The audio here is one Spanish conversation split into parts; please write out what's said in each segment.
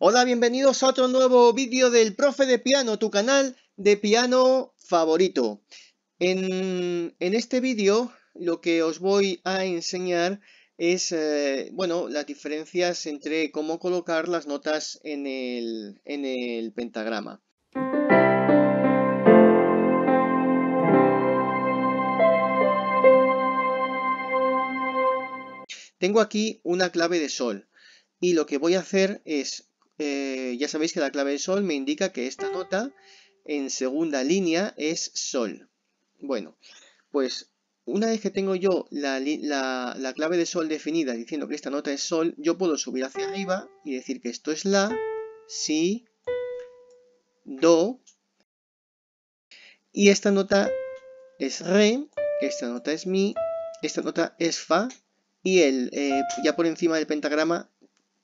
Hola, bienvenidos a otro nuevo vídeo del Profe de Piano, tu canal de piano favorito. En, este vídeo lo que os voy a enseñar es, eh, bueno, las diferencias entre cómo colocar las notas en el, en el pentagrama. Tengo aquí una clave de sol y lo que voy a hacer es eh, ya sabéis que la clave de sol me indica que esta nota en segunda línea es sol. Bueno, pues una vez que tengo yo la, clave de sol definida diciendo que esta nota es sol, yo puedo subir hacia arriba y decir que esto es la, si, do, y esta nota es re, esta nota es mi, esta nota es fa, y el, eh, ya por encima del pentagrama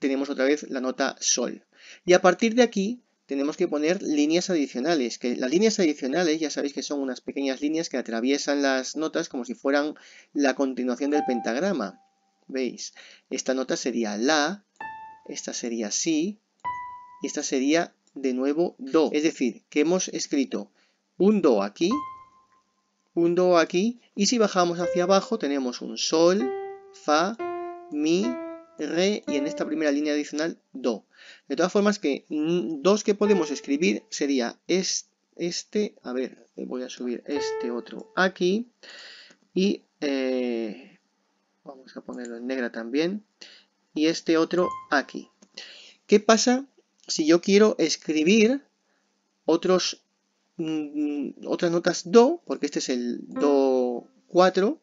tenemos otra vez la nota sol. Y a partir de aquí tenemos que poner líneas adicionales, que las líneas adicionales ya sabéis que son unas pequeñas líneas que atraviesan las notas como si fueran la continuación del pentagrama. ¿Veis? Esta nota sería la, esta sería si, y esta sería de nuevo do. Es decir, que hemos escrito un do aquí, un do aquí, y si bajamos hacia abajo tenemos un sol, fa, mi, re y en esta primera línea adicional do. De todas formas que dos que podemos escribir sería este, a ver, eh, voy a subir este otro aquí y eh, vamos a ponerlo en negra también y este otro aquí. ¿Qué pasa si yo quiero escribir otros mm, otras notas do, porque este es el do 4,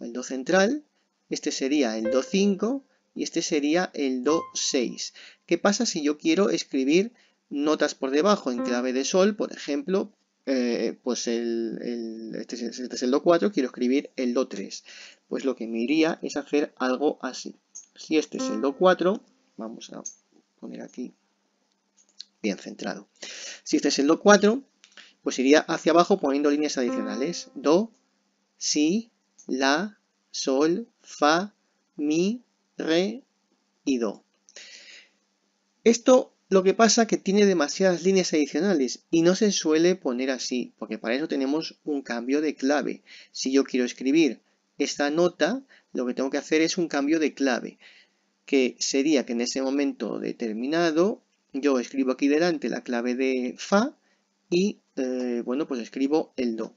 el do central, este sería el do 5 y este sería el do 6. ¿Qué pasa si yo quiero escribir notas por debajo en clave de sol, por ejemplo? Eh, pues este, este, es, el do 4, quiero escribir el do 3. Pues lo que me iría es hacer algo así. Si este es el do 4, vamos a poner aquí bien centrado. Si este es el do 4, pues iría hacia abajo poniendo líneas adicionales. Do, si, la, sol, fa, mi, re y do. Esto lo que pasa es que tiene demasiadas líneas adicionales y no se suele poner así, porque para eso tenemos un cambio de clave. Si yo quiero escribir esta nota, lo que tengo que hacer es un cambio de clave, que sería que en ese momento determinado yo escribo aquí delante la clave de fa y, eh, bueno, pues escribo el do.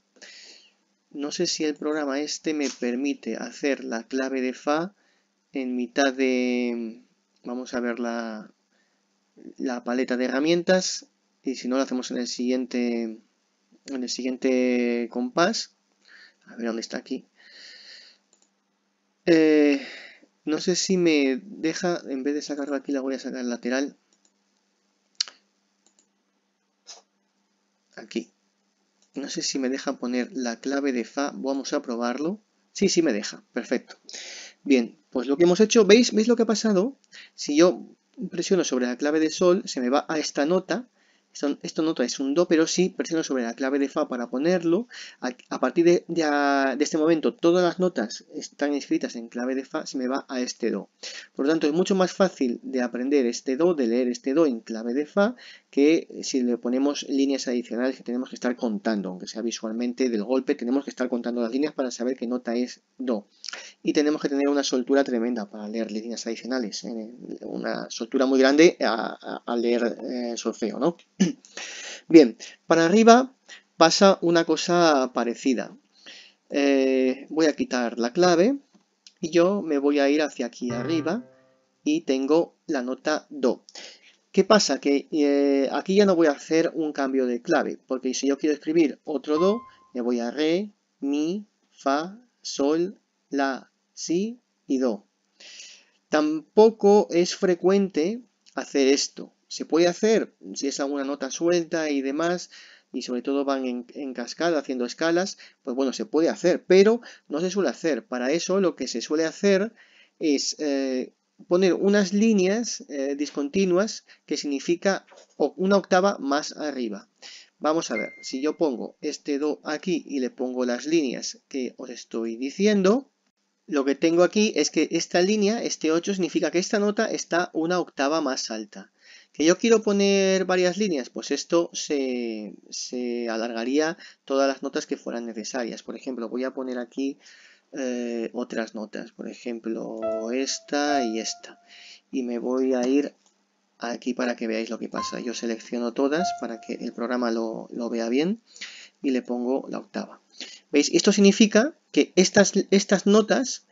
No sé si el programa este me permite hacer la clave de fa en mitad de... Vamos a ver la, la paleta de herramientas y si no lo hacemos en el siguiente en el siguiente compás a ver dónde está aquí eh, no sé si me deja en vez de sacarlo aquí la voy a sacar lateral aquí no sé si me deja poner la clave de fa vamos a probarlo sí sí me deja perfecto Bien, pues lo que hemos hecho, ¿veis? ¿Veis lo que ha pasado? Si yo presiono sobre la clave de sol, se me va a esta nota. Esta nota es un do, pero si presiono sobre la clave de fa para ponerlo, a, partir de, de, este momento todas las notas están escritas en clave de fa, se me va a este do. Por lo tanto, es mucho más fácil de aprender este do, de leer este do en clave de fa, que si le ponemos líneas adicionales que tenemos que estar contando, aunque sea visualmente del golpe, tenemos que estar contando las líneas para saber qué nota es Do. Y tenemos que tener una soltura tremenda para leer líneas adicionales, ¿eh? una soltura muy grande al leer sorfeo, eh, solfeo, ¿no? Bien, para arriba pasa una cosa parecida. Eh, voy a quitar la clave y yo me voy a ir hacia aquí arriba y tengo la nota Do. ¿Qué pasa? Que eh, aquí ya no voy a hacer un cambio de clave, porque si yo quiero escribir otro do, me voy a re, mi, fa, sol, la, si y do. Tampoco es frecuente hacer esto. Se puede hacer si es alguna nota suelta y demás, y sobre todo van en, cascada haciendo escalas, pues bueno, se puede hacer, pero no se suele hacer. Para eso lo que se suele hacer es eh, poner unas líneas eh, discontinuas que significa una octava más arriba. Vamos a ver, si yo pongo este Do aquí y le pongo las líneas que os estoy diciendo, lo que tengo aquí es que esta línea, este 8, significa que esta nota está una octava más alta. ¿Que yo quiero poner varias líneas? Pues esto se alargaría todas las notas que fueran necesarias. Por ejemplo, voy a poner aquí eh, otras notas, por ejemplo esta y esta. Y me voy a ir aquí para que veáis lo que pasa. Yo selecciono todas para que el programa lo, vea bien y le pongo la octava. ¿Veis? Esto significa que estas, estas notas,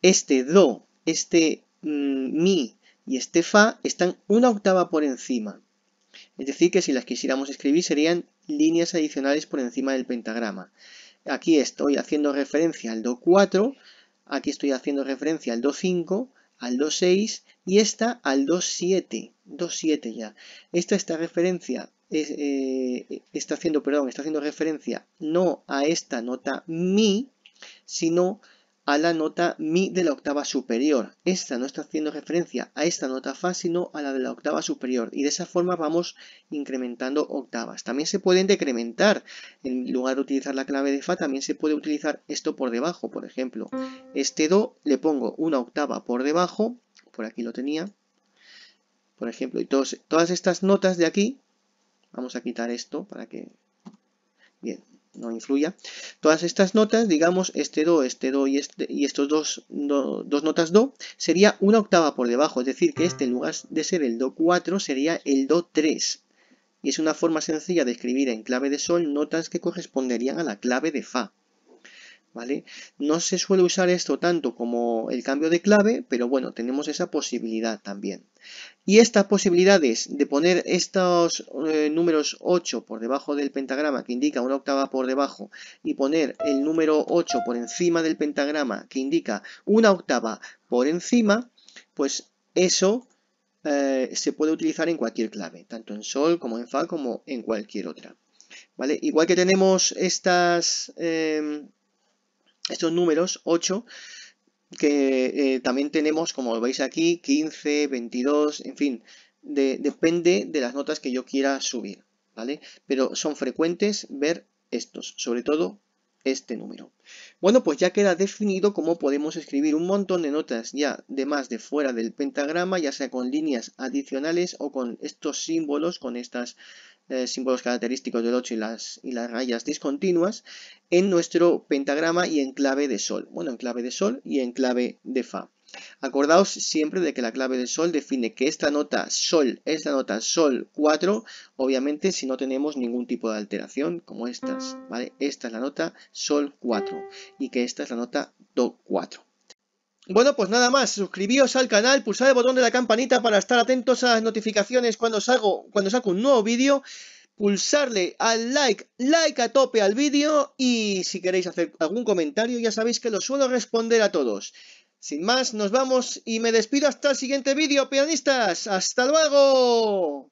este do, este mm, mi y este fa, están una octava por encima. Es decir, que si las quisiéramos escribir serían líneas adicionales por encima del pentagrama. Aquí estoy haciendo referencia al Do4, aquí estoy haciendo referencia al Do5, al do6 y esta al do7 ya. Esta referencia eh, está haciendo, perdón, está haciendo referencia no a esta nota mi, sino a la nota Mi de la octava superior. Esta no está haciendo referencia a esta nota Fa, sino a la de la octava superior. Y de esa forma vamos incrementando octavas. También se pueden decrementar. En lugar de utilizar la clave de Fa, también se puede utilizar esto por debajo. Por ejemplo, este Do le pongo una octava por debajo. Por aquí lo tenía. Por ejemplo, y todas estas notas de aquí. Vamos a quitar esto para que... Bien, no influya. Todas estas notas, digamos, este do, este do y, este, estos dos, dos notas do, sería una octava por debajo, es decir, que este en lugar de ser el do 4 sería el do 3. Y es una forma sencilla de escribir en clave de sol notas que corresponderían a la clave de fa. ¿vale? No se suele usar esto tanto como el cambio de clave, pero bueno, tenemos esa posibilidad también. Y estas posibilidades de poner estos eh, números 8 por debajo del pentagrama, que indica una octava por debajo, y poner el número 8 por encima del pentagrama, que indica una octava por encima, pues eso eh, se puede utilizar en cualquier clave, tanto en sol como en fa como en cualquier otra. Igual que tenemos estas... Em, estos números 8 que eh, también tenemos, como veis aquí, 15, 22, en fin, depende de las notas que yo quiera subir, ¿vale? Pero son frecuentes ver estos, sobre todo este número. Bueno, pues ya queda definido cómo podemos escribir un montón de notas ya de más de fuera del pentagrama, ya sea con líneas adicionales o con estos símbolos, con estos eh, símbolos característicos del 8 y las rayas discontinuas, en nuestro pentagrama y en clave de sol. Bueno, en clave de sol y en clave de fa. Acordaos siempre de que la clave de sol define que esta nota sol es la nota sol 4, obviamente si no tenemos ningún tipo de alteración como estas, ¿vale? Esta es la nota sol 4 y que esta es la nota do 4. Bueno, pues nada más, suscribíos al canal, pulsar el botón de la campanita para estar atentos a las notificaciones cuando, salgo, cuando saco un nuevo vídeo pulsarle al like, like a tope al vídeo y si queréis hacer algún comentario ya sabéis que lo suelo responder a todos. Sin más, nos vamos y me despido hasta el siguiente vídeo, pianistas. ¡Hasta luego!